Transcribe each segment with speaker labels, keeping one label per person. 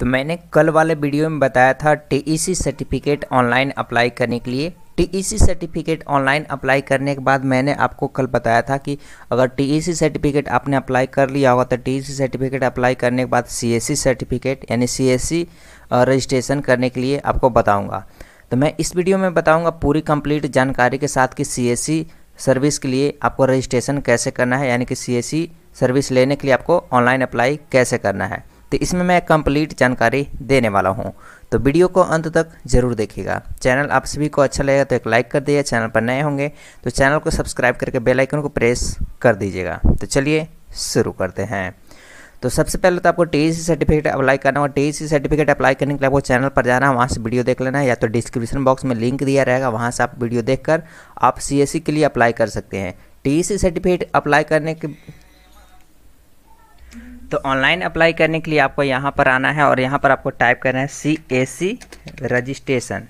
Speaker 1: तो मैंने कल वाले वीडियो में बताया था टीईसी सर्टिफिकेट ऑनलाइन अप्लाई करने के लिए टीईसी सर्टिफिकेट ऑनलाइन अप्लाई करने के बाद मैंने आपको कल बताया था कि अगर टीईसी सर्टिफिकेट आपने अप्लाई कर लिया होगा तो टीईसी सर्टिफिकेट अप्लाई करने के बाद सीएससी सर्टिफिकेट e यानी सीएससी रजिस्ट्रेशन e, करने के लिए आपको बताऊंगा तो मैं इस वीडियो में बताऊंगा पूरी कंप्लीट जानकारी के साथ कि सी सर्विस e के लिए आपको रजिस्ट्रेशन कैसे करना है यानी कि सी सर्विस लेने के लिए आपको ऑनलाइन अप्लाई कैसे करना है तो इसमें मैं कंप्लीट जानकारी देने वाला हूँ तो वीडियो को अंत तक जरूर देखिएगा चैनल आप सभी को अच्छा लगेगा तो एक लाइक कर दीजिए चैनल पर नए होंगे तो चैनल को सब्सक्राइब करके बेल आइकन को प्रेस कर दीजिएगा तो चलिए शुरू करते हैं तो सबसे पहले तो आपको टी सर्टिफिकेट अप्लाई करना होगा टी सर्टिफिकेट अप्लाई करने के लिए आपको चैनल पर जाना है वहाँ से वीडियो देख लेना है या तो डिस्क्रिप्शन बॉक्स में लिंक दिया रहेगा वहाँ से आप वीडियो देखकर आप सी के लिए अप्लाई कर सकते हैं टी सर्टिफिकेट अप्लाई करने के तो ऑनलाइन अप्लाई करने के लिए आपको यहाँ पर आना है और यहाँ पर आपको टाइप करना है सी ए सी रजिस्ट्रेशन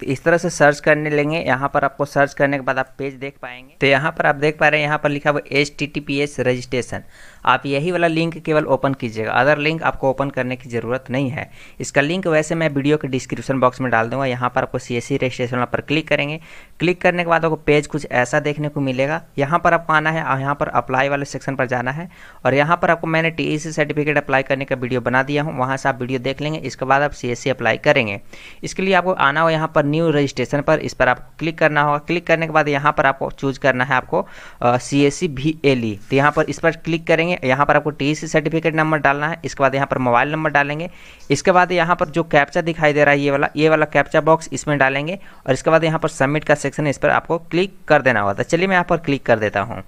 Speaker 1: तो इस तरह से सर्च करने लेंगे यहाँ पर आपको सर्च करने के बाद आप पेज देख पाएंगे तो यहाँ पर आप देख पा रहे हैं यहाँ पर लिखा हुआ H T T P S registration आप यही वाला लिंक केवल ओपन कीजिएगा अदर लिंक आपको ओपन करने की ज़रूरत नहीं है इसका लिंक वैसे मैं वीडियो के डिस्क्रिप्शन बॉक्स में डाल दूंगा यहाँ पर आपको सी एस रजिस्ट्रेशन पर क्लिक करेंगे क्लिक करने के बाद आपको पेज कुछ ऐसा देखने को मिलेगा यहाँ पर आपको आना है और यहाँ पर अप्लाई वाले सेक्शन पर जाना है और यहाँ पर आपको मैंने टी सर्टिफिकेट अप्लाई करने का वीडियो बना दिया हूँ वहाँ से आप वीडियो देख लेंगे इसके बाद आप सी अप्लाई करेंगे इसके लिए आपको आना हो यहाँ पर न्यू रजिस्ट्रेशन पर इस पर आपको क्लिक करना होगा क्लिक करने के बाद यहाँ पर आपको चूज करना है आपको सी एस सी तो यहाँ पर इस पर क्लिक करेंगे करेंगे यहाँ पर आपको टी सर्टिफिकेट नंबर डालना है इसके बाद यहाँ पर मोबाइल नंबर डालेंगे इसके बाद यहाँ पर जो कैप्चा दिखाई दे रहा है ये वाला ये वाला कैप्चा बॉक्स इसमें डालेंगे और इसके बाद यहाँ पर सबमिट का सेक्शन इस पर आपको क्लिक कर देना होता है चलिए मैं यहाँ पर क्लिक कर देता हूँ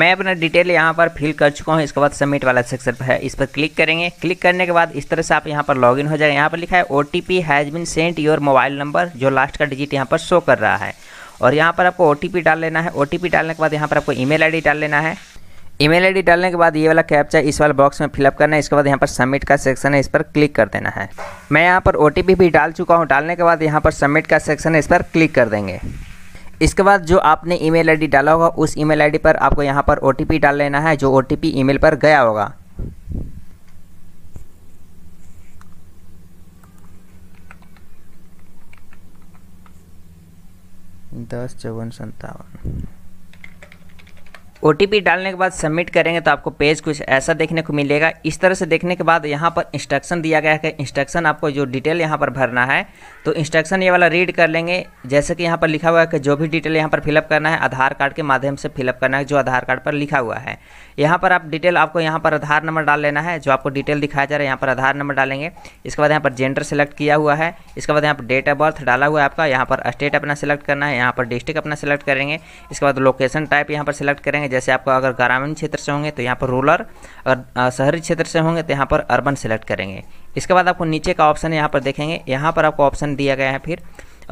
Speaker 1: मैं अपना डिटेल यहाँ पर फिल कर चुका हूँ इसके बाद सबमिट वाला सेक्शन पर है इस पर क्लिक करेंगे क्लिक करने के बाद इस तरह से आप यहाँ पर लॉगिन हो जाएगा यहाँ पर लिखा है O T P has been sent your mobile number जो लास्ट का डिजिट यहाँ पर शो कर रहा है और यहाँ पर आपको ओ डाल लेना है ओ डालने के बाद यहाँ पर आपको ईमेल आईडी डाल लेना है ईमेल आईडी डालने के बाद ये वाला कैप्चा इस वाला बॉक्स में फिलअप करना है इसके बाद यहाँ पर सबमिट का सेक्शन है इस पर क्लिक कर देना है मैं यहाँ पर ओ भी डाल चुका हूँ डालने के बाद यहाँ पर सबमिट का सेक्शन है इस पर क्लिक कर देंगे इसके बाद जो आपने ईमेल आईडी डाला होगा उस ईमेल आईडी पर आपको यहाँ पर ओ डाल लेना है जो ओ ईमेल पर गया होगा दस चौवन संतावन ओ डालने के बाद सबमिट करेंगे तो आपको पेज कुछ ऐसा देखने को मिलेगा इस तरह से देखने के बाद यहाँ पर इंस्ट्रक्शन दिया गया है कि इंस्ट्रक्शन आपको जो डिटेल यहाँ पर भरना है तो इंस्ट्रक्शन ये वाला रीड कर लेंगे जैसे कि यहाँ पर लिखा हुआ है कि जो भी डिटेल यहाँ पर फिलअप करना है आधार कार्ड के माध्यम से फिलअप करना है जो आधार कार्ड पर लिखा हुआ है यहाँ पर आप डिटेल आपको यहाँ पर आधार नंबर डाल लेना है जो आपको डिटेल दिखाया जा रहा है यहाँ पर आधार नंबर डालेंगे इसके बाद यहाँ पर जेंडर सेलेक्ट किया हुआ है इसके बाद यहाँ पर डेट ऑफ बर्थ डाला हुआ है आपका यहाँ पर स्टेट अपना सेलेक्ट करना है यहाँ पर डिस्ट्रिक्ट अपना सेलेक्ट करेंगे इसके बाद लोकेशन टाइप यहाँ पर सेलेक्ट करेंगे जैसे आपको अगर ग्रामीण क्षेत्र से होंगे तो यहाँ पर रूरल और शहरी क्षेत्र से होंगे तो यहाँ पर अर्बन सेलेक्ट करेंगे इसके बाद आपको नीचे का ऑप्शन यहाँ पर देखेंगे यहाँ पर आपको ऑप्शन दिया गया है फिर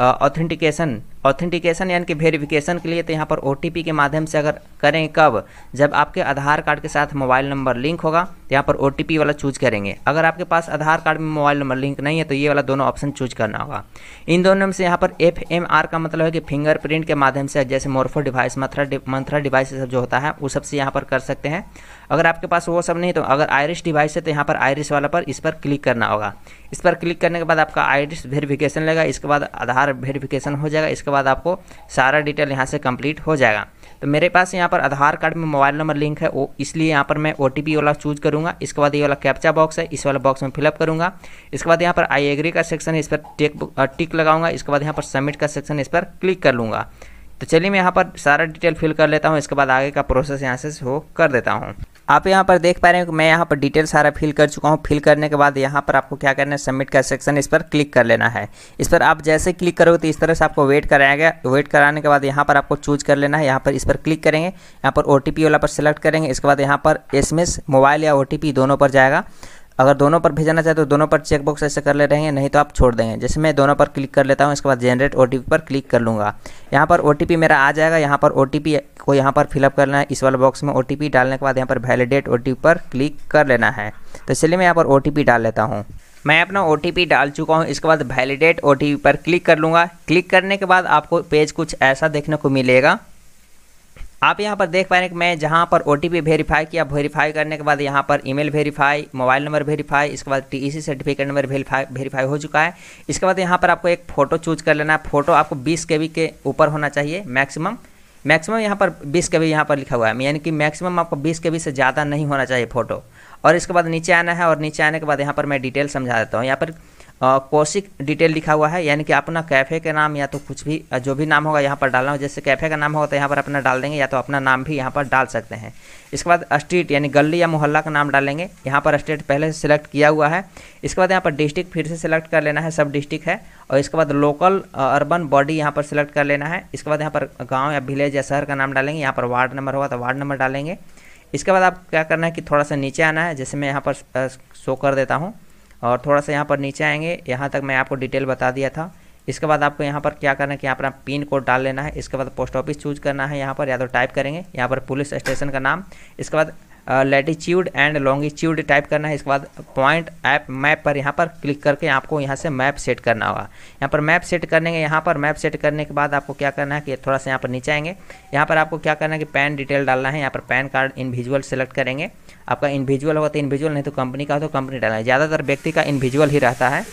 Speaker 1: ऑथेंटिकेशन ऑथेंटिकेशन यानी कि वेरिफिकेशन के लिए तो यहाँ पर ओ के माध्यम से अगर करें कब जब आपके आधार कार्ड के साथ मोबाइल नंबर लिंक होगा तो यहाँ पर ओ वाला चूज करेंगे अगर आपके पास आधार कार्ड में मोबाइल नंबर लिंक नहीं है तो ये वाला दोनों ऑप्शन चूज करना होगा इन दोनों में से यहाँ पर एफ का मतलब है कि फिंगरप्रिंट के माध्यम से जैसे मोरफो डिवाइस मथरा मंथरा डिवाइस सब जो होता है वो सबसे यहाँ पर कर सकते हैं अगर आपके पास वो सब नहीं तो अगर आयरिश डिवाइस है तो यहाँ पर आयरिश वाला पर इस पर क्लिक करना होगा इस पर क्लिक करने के बाद आपका आयरिश वेरिफिकेशन लेगा इसके बाद आधार वेरिफिकेशन हो जाएगा इसके उसके बाद आपको सारा डिटेल यहाँ से कंप्लीट हो जाएगा तो मेरे पास यहाँ पर आधार कार्ड में मोबाइल नंबर लिंक है वो इसलिए यहाँ पर मैं ओ वाला चूज करूँगा इसके बाद ये वाला कैप्चा बॉक्स है इस वाला बॉक्स में फिलअप करूँगा इसके बाद यहाँ पर आई एग्री का सेक्शन है इस पर टिक टिक लगाऊंगा इसके बाद यहाँ पर सबमिट का सेक्शन इस पर क्लिक कर लूँगा तो चलिए मैं यहाँ पर सारा डिटेल फिल कर लेता हूँ इसके बाद आगे का प्रोसेस यहाँ से शो कर देता हूँ आप यहाँ पर देख पा रहे हैं कि मैं यहाँ पर डिटेल सारा फिल कर चुका हूँ फिल करने के बाद यहाँ पर आपको क्या करना है सबमिट का सेक्शन इस पर क्लिक कर लेना है इस पर आप जैसे क्लिक करोगे तो इस तरह से आपको वेट कराया गया वेट कराने के बाद यहाँ पर आपको चूज कर लेना है यहाँ पर इस पर क्लिक करेंगे यहाँ पर ओ वाला पर सेलेक्ट करेंगे इसके बाद यहाँ पर एस मोबाइल या ओ दोनों पर जाएगा अगर दोनों पर भेजना चाहे तो दोनों पर चेकबॉक्स ऐसे कर ले रहेंगे नहीं तो आप छोड़ देंगे जैसे मैं दोनों पर क्लिक कर लेता हूँ इसके बाद जनरेट ओ पर क्लिक कर लूँगा यहाँ पर ओ मेरा आ जाएगा यहाँ पर ओ को यहाँ पर फिलअप करना है इस वाले बॉक्स में ओ डालने के बाद यहाँ पर वैलिडेट ओ पर क्लिक कर लेना है तो चलिए मैं यहाँ पर ओ डाल लेता हूँ मैं अपना ओ डाल चुका हूँ इसके बाद वैलिडेट ओ पर क्लिक कर लूँगा क्लिक करने के बाद आपको पेज कुछ ऐसा देखने को मिलेगा आप यहाँ पर देख पा रहे हैं कि मैं जहाँ पर ओ टी वेरीफाई किया वेरीफाई करने के बाद यहाँ पर email verify mobile number verify इसके बाद TEC certificate number verify verify हो चुका है इसके बाद यहाँ पर आपको एक फ़ोटो चूज कर लेना है फ़ोटो आपको बीस के के ऊपर होना चाहिए मैक्सिमम मैक्सिमम यहाँ पर बीस के बी यहाँ पर लिखा हुआ है यानी कि मैक्सिमम आपको बीस के बी से ज़्यादा नहीं होना चाहिए फ़ोटो और इसके बाद नीचे आना है और नीचे आने के बाद यहाँ पर मैं डिटेल समझा देता हूँ यहाँ पर कोशिक डिटेल लिखा हुआ है यानी कि अपना कैफ़े के नाम या तो कुछ भी जो भी नाम होगा यहाँ पर डालना हो जैसे कैफ़े का नाम होगा तो यहाँ पर अपना डाल देंगे या तो अपना नाम भी यहाँ पर डाल सकते हैं इसके बाद स्ट्रीट यानी गली या मोहल्ला का नाम डालेंगे यहाँ पर स्टेट पहले से सिलेक्ट किया हुआ है इसके बाद यहाँ पर डिस्ट्रिक्ट फिर से सिलेक्ट कर लेना है सब डिस्ट्रिक्ट है और इसके बाद लोकल अर्बन बॉडी यहाँ पर सिलेक्ट कर लेना है इसके बाद यहाँ पर गाँव या विलेज या शहर का नाम डालेंगे यहाँ पर वार्ड नंबर होगा तो वार्ड नंबर डालेंगे इसके बाद आप क्या करना है कि थोड़ा सा नीचे आना है जैसे मैं यहाँ पर शो कर देता हूँ और थोड़ा सा यहाँ पर नीचे आएंगे यहाँ तक मैं आपको डिटेल बता दिया था इसके बाद आपको यहाँ पर क्या करना है कि यहाँ पर आप पिन कोड डाल लेना है इसके बाद पोस्ट ऑफिस चूज करना है यहाँ पर या तो टाइप करेंगे यहाँ पर पुलिस स्टेशन का नाम इसके बाद लेटीच्यूड एंड लॉन्गिट्यूड टाइप करना है इसके बाद पॉइंट ऐप मैप पर यहाँ पर क्लिक करके आपको यहाँ से मैप सेट करना होगा यहाँ पर मैप सेट करने के यहाँ पर मैप सेट करने के बाद आपको क्या करना है कि थोड़ा सा यहाँ पर नीचे आएंगे यहाँ पर आपको क्या करना है कि पैन डिटेल डालना है यहाँ पर पैन कार्ड इनविजुअल सेलेक्ट करेंगे आपका इनविजुअल होगा तो इनविजुअल नहीं तो कंपनी का हो तो कंपनी डालना है ज़्यादातर व्यक्ति का इनविजुअल ही रहता है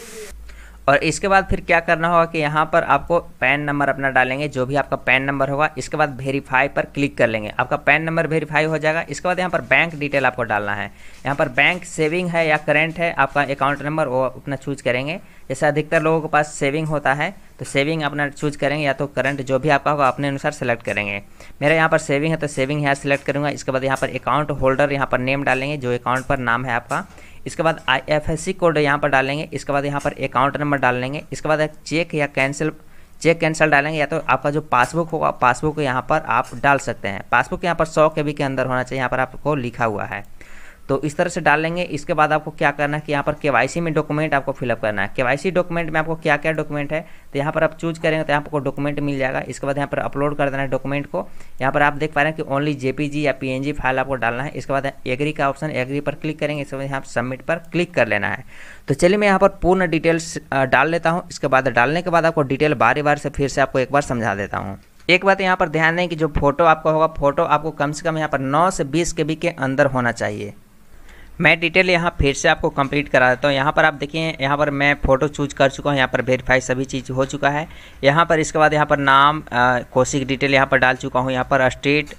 Speaker 1: और इसके बाद फिर क्या करना होगा कि यहाँ पर आपको पैन नंबर अपना डालेंगे जो भी आपका पैन नंबर होगा इसके बाद वेरीफाई पर क्लिक कर लेंगे आपका पैन नंबर वेरीफाई हो जाएगा इसके बाद यहाँ पर बैंक डिटेल आपको डालना है यहाँ पर बैंक सेविंग है या करेंट है आपका अकाउंट नंबर वो अपना चूज करेंगे जैसे अधिकतर लोगों के पास सेविंग होता है तो सेविंग अपना चूज करेंगे या तो करंट जो भी आपका होगा अपने अनुसार सेलेक्ट करेंगे मेरा यहाँ पर सेविंग है तो सेविंग यहाँ सेलेक्ट करूँगा इसके बाद यहाँ पर अकाउंट होल्डर यहाँ पर नेम डालेंगे जो अकाउंट पर नाम है आपका इसके बाद I F S C code यहाँ पर डालेंगे इसके बाद यहाँ पर अकाउंट नंबर डाल लेंगे इसके बाद चेक या कैंसिल चेक कैंसिल डालेंगे या तो आपका जो पासबुक होगा पासबुक यहाँ पर आप डाल सकते हैं पासबुक यहाँ पर सौ के बी के अंदर होना चाहिए यहाँ पर आपको लिखा हुआ है तो इस तरह से डाल लेंगे इसके बाद आपको क्या करना है कि यहाँ पर के में डॉक्यूमेंट आपको फिलअप करना है के डॉक्यूमेंट में आपको क्या क्या डॉक्यूमेंट है तो यहाँ पर आप चूज करेंगे तो यहाँ आपको डॉक्यूमेंट मिल जाएगा इसके बाद यहाँ पर अपलोड कर देना है डॉक्यूमेंट को यहाँ पर आप देख पा रहे हैं कि ओनली जेपीजी या पीएनजी फाइल आपको डालना है इसके बाद एग्री का ऑप्शन एग्री पर क्लिक करेंगे इसके बाद यहाँ सबमिट पर क्लिक कर लेना है तो चलिए मैं यहाँ पर पूर्ण डिटेल्स डाल लेता हूँ इसके बाद डालने के बाद आपको डिटेल बारी बार से फिर से आपको एक बार समझा देता हूँ एक बात यहाँ पर ध्यान दें कि जो फोटो आपका होगा फोटो आपको कम से कम यहाँ पर 9 से 20 के बी के अंदर होना चाहिए मैं डिटेल यहाँ फिर से आपको कंप्लीट करा देता हूँ यहाँ पर आप देखिए यहाँ पर मैं फ़ोटो चूज कर चुका हूँ यहाँ पर वेरीफाई सभी चीज़ हो चुका है यहाँ पर इसके बाद यहाँ पर नाम कोसी की डिटेल यहाँ पर डाल चुका हूँ यहाँ पर स्टेट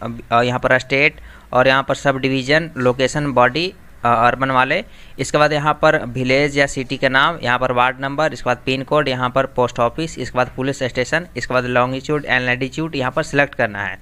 Speaker 1: यहाँ पर स्टेट और यहाँ पर sub division location body urban वाले इसके बाद यहाँ पर विलेज या सिटी का नाम यहाँ पर वार्ड नंबर इसके बाद पिन कोड यहाँ पर पोस्ट ऑफिस इसके बाद पुलिस स्टेशन इसके बाद लॉन्गिट्यूड एंड लैटिट्यूड यहाँ पर सिलेक्ट करना है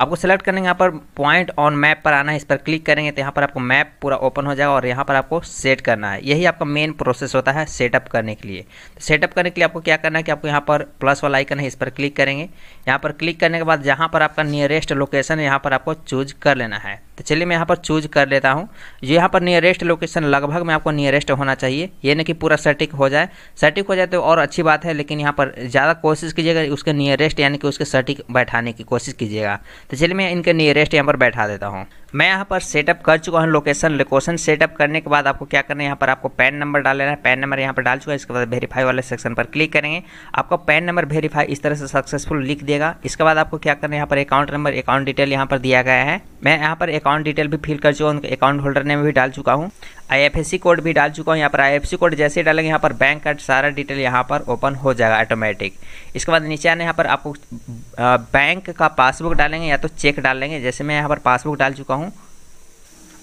Speaker 1: आपको सेलेक्ट करने यहाँ पर पॉइंट ऑन मैप पर आना है इस पर क्लिक करेंगे तो यहाँ पर आपको मैप पूरा ओपन हो जाएगा और यहाँ पर आपको सेट करना है यही आपका मेन प्रोसेस होता है सेटअप करने के लिए तो सेटअप करने के लिए आपको क्या करना है कि आपको यहाँ पर प्लस वाला आइकन है इस पर क्लिक करेंगे यहाँ पर क्लिक करने के बाद जहाँ पर आपका नियरेस्ट लोकेशन है यहाँ पर आपको चूज कर लेना है तो चलिए मैं यहाँ पर चूज कर लेता हूँ जो यहाँ पर नियरेस्ट लोकेशन लगभग लगभग में आपको नियरेस्ट होना चाहिए ये नहीं कि पूरा सटीक हो जाए सटीक हो जाए तो और अच्छी बात है लेकिन यहाँ पर ज़्यादा कोशिश कीजिएगा उसके नियरेस्ट यानी कि उसके सटीक बैठाने की कोशिश कीजिएगा तो चलिए मैं इनके नियरेस्ट यहाँ पर बैठा देता हूँ मैं यहाँ पर सेटअप कर चुका हूँ लोकेशन लोकेशन सेटअप करने के बाद आपको क्या करना है यहाँ पर आपको पैन नंबर डाल लेना है पैन नंबर यहाँ पर डाल चुका है इसके बाद वेरीफाई वाले सेक्शन पर क्लिक करेंगे आपका पैन नंबर वेरीफाई इस तरह से सक्सेसफुल लिख देगा इसके बाद आपको क्या करना है यहाँ पर अकाउंट नंबर अकाउंट डिटेल यहाँ पर दिया गया है मैं यहाँ पर अकाउंट डिटेल भी फिल कर चुका हूँ अकाउंट होल्डर ने भी डाल चुका हूँ आईएफएससी कोड भी डाल चुका हूँ यहाँ पर आईएफएससी कोड जैसे ही डालेंगे यहाँ पर बैंक का सारा डिटेल यहाँ पर ओपन हो जाएगा ऑटोमेटिक इसके बाद नीचे आने यहाँ पर आपको बैंक का पासबुक डालेंगे या तो चेक डाल लेंगे जैसे मैं यहाँ पर पासबुक डाल चुका हूँ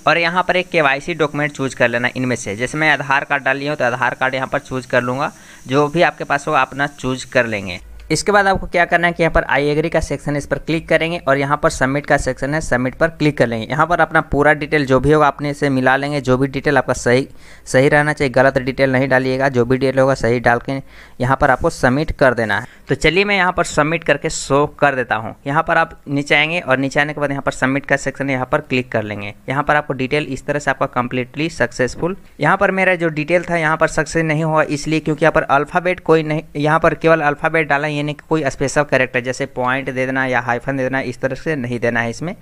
Speaker 1: और यहाँ पर एक के डॉक्यूमेंट चूज कर लेना इनमें से जैसे मैं आधार कार्ड डाल लिया हूँ तो आधार कार्ड यहाँ पर चूज कर लूँगा जो भी आपके पास होगा अपना चूज कर लेंगे इसके बाद आपको क्या करना है कि यहाँ पर आई एग्री का सेक्शन है इस पर क्लिक करेंगे और यहाँ पर सबमिट का सेक्शन है सबमिट पर क्लिक कर लेंगे यहाँ पर अपना पूरा डिटेल जो भी होगा आपने इसे मिला लेंगे जो भी डिटेल आपका सही सही रहना चाहिए गलत डिटेल नहीं डालिएगा जो भी डिटेल होगा सही डाल के यहाँ पर आपको सबमिट कर देना है तो चलिए मैं यहाँ पर सबमिट करके शो कर देता हूँ यहाँ पर आप नीचे आएंगे और नीचे आने के बाद यहाँ पर सबमिट का सेक्शन है यहाँ पर क्लिक कर लेंगे यहाँ पर आपको डिटेल इस तरह से आपका कम्प्लीटली सक्सेसफुल यहाँ पर मेरा जो डिटेल था यहाँ पर सक्सेस नहीं हुआ इसलिए क्योंकि यहाँ पर अल्फ़ाबेट कोई नहीं यहाँ पर केवल अल्फ़ाबेट डाला यानी कि कोई स्पेशल करेक्टर जैसे पॉइंट दे देना या हाइफन दे देना इस तरह से नहीं देना है इसमें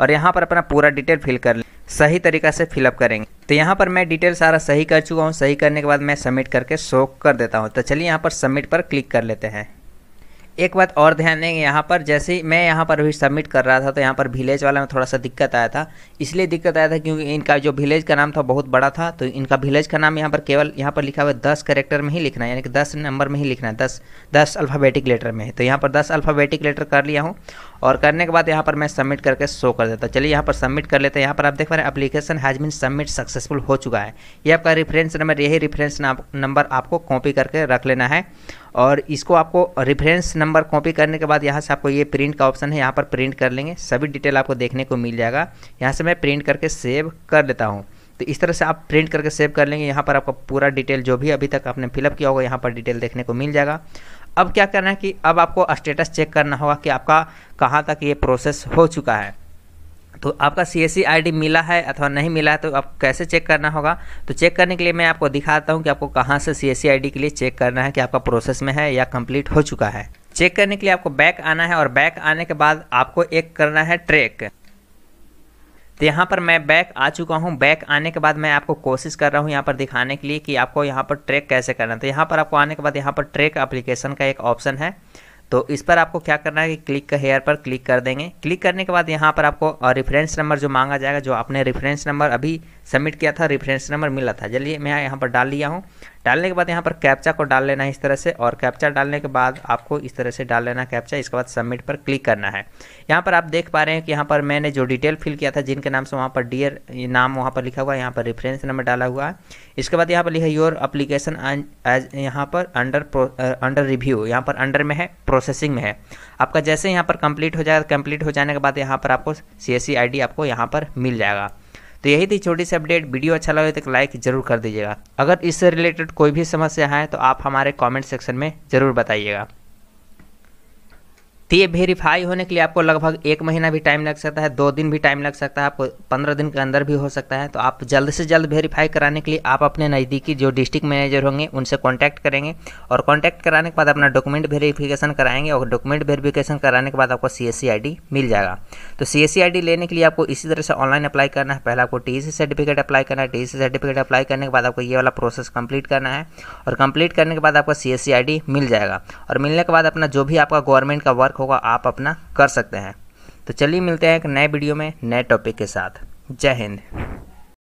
Speaker 1: और यहाँ पर अपना पूरा डिटेल फिल कर लें सही तरीका से फिलअप करेंगे तो यहाँ पर मैं डिटेल सारा सही कर चुका हूँ सही करने के बाद मैं सबमिट करके शो कर देता हूँ तो चलिए यहाँ पर सबमिट पर क्लिक कर लेते हैं एक बात और ध्यान देंगे यहाँ पर जैसे मैं यहाँ पर अभी सबमिट कर रहा था तो यहाँ पर विलेज वाला में थोड़ा सा दिक्कत आया था इसलिए दिक्कत आया था क्योंकि इनका जो विलेज का नाम था बहुत बड़ा था तो इनका विलेज का नाम यहाँ पर केवल यहाँ पर लिखा हुआ है दस करेक्टर में ही लिखना है यानी कि दस नंबर में ही लिखना है दस दस अल्फ़ाबेटिक लेटर में तो यहाँ पर दस अल्फ़ाबेटिक लेटर कर लिया हूँ और करने के बाद यहाँ पर मैं सबमिट करके शो कर देता चलिए यहाँ पर सबमिट कर लेते हैं यहाँ पर आप देख पा रहे हैं application has been submit successful हो चुका है ये आपका रेफरेंस नंबर यही रेफरेंस नंबर आपको कॉपी करके रख लेना है और इसको आपको रेफरेंस नंबर कॉपी करने के बाद यहाँ से आपको ये प्रिंट का ऑप्शन है यहाँ पर प्रिंट कर लेंगे सभी डिटेल आपको देखने को मिल जाएगा यहाँ से मैं प्रिंट करके सेव कर लेता हूँ तो इस तरह से आप प्रिंट करके सेव कर लेंगे यहाँ पर आपका पूरा डिटेल जो भी अभी तक आपने फिलअप किया होगा यहाँ पर डिटेल देखने को मिल जाएगा अब क्या करना है कि अब आपको स्टेटस चेक करना होगा कि आपका कहाँ तक ये प्रोसेस हो चुका है तो आपका सी एस मिला है अथवा नहीं मिला है तो आप कैसे चेक करना होगा तो चेक करने के लिए मैं आपको दिखाता हूँ कि आपको कहाँ से सी एस के लिए चेक करना है कि आपका प्रोसेस में है या कंप्लीट हो चुका है चेक करने के लिए आपको बैक आना है और बैक आने के बाद आपको एक करना है ट्रैक तो यहाँ पर मैं बैक आ चुका हूँ बैक आने के बाद मैं आपको कोशिश कर रहा हूँ यहाँ पर दिखाने के लिए कि आपको यहाँ पर ट्रैक कैसे करना है तो यहाँ पर आपको आने के बाद यहाँ पर ट्रैक एप्लीकेशन का एक ऑप्शन है तो इस पर आपको क्या करना है कि क्लिक हेयर पर क्लिक कर देंगे क्लिक करने के बाद यहाँ पर आपको रेफरेंस नंबर जो मांगा जाएगा जो आपने रेफरेंस नंबर अभी सबमिट किया था रेफरेंस नंबर मिला था चलिए मैं यहाँ पर डाल लिया हूँ डालने के बाद यहाँ पर कैप्चा को डाल लेना है इस तरह से और कैप्चा डालने के बाद आपको इस तरह से डाल लेना कैप्चा इसके बाद सबमिट पर क्लिक करना है यहाँ पर आप देख पा रहे हैं कि यहाँ पर मैंने जो डिटेल फिल किया था जिनके नाम से वहाँ पर डियर नाम वहाँ पर लिखा हुआ है यहाँ पर रेफरेंस नंबर डाला हुआ है इसके बाद यहाँ पर लिखा योर अप्लीकेशन एज यहाँ पर अंडर अंडर रिव्यू यहाँ पर अंडर में है प्रोसेसिंग में है आपका जैसे यहाँ पर कंप्लीट हो जाएगा कंप्लीट हो जाने के बाद यहाँ पर आपको सी एस आपको यहाँ पर मिल जाएगा तो यही थी छोटी सी अपडेट वीडियो अच्छा लगे तो लाइक जरूर कर दीजिएगा अगर इससे रिलेटेड कोई भी समस्या है तो आप हमारे कॉमेंट सेक्शन में ज़रूर बताइएगा तो ये वेरीफाई होने के लिए आपको लगभग एक महीना भी टाइम लग सकता है दो दिन भी टाइम लग सकता है आपको पंद्रह दिन के अंदर भी हो सकता है तो आप जल्द से जल्द वेरीफाई कराने के लिए आप अपने नज़दीकी जो डिस्ट्रिक्ट मैनेजर होंगे उनसे कॉन्टैक्ट करेंगे और कॉन्टैक्ट कराने के बाद अपना डॉक्यूमेंट वेरीफिकेशन कराएंगे और डॉक्यूमेंट वेरीफिकेशन कराने के बाद आपको सी एस मिल जाएगा तो सी एस लेने के लिए आपको इसी तरह से ऑनलाइन अप्लाई करना है पहले आपको टी सर्टिफिकेट अप्लाई करना है टी सर्टिफिकेट अप्लाई करने के बाद आपको ये वाला प्रोसेस कंप्लीट करना है और कंप्लीट करने के बाद आपको सी मिल जाएगा और मिलने के बाद अपना जो भी आपका गवर्नमेंट का वर्क होगा आप अपना कर सकते हैं तो चलिए मिलते हैं एक नए वीडियो में नए टॉपिक के साथ जय हिंद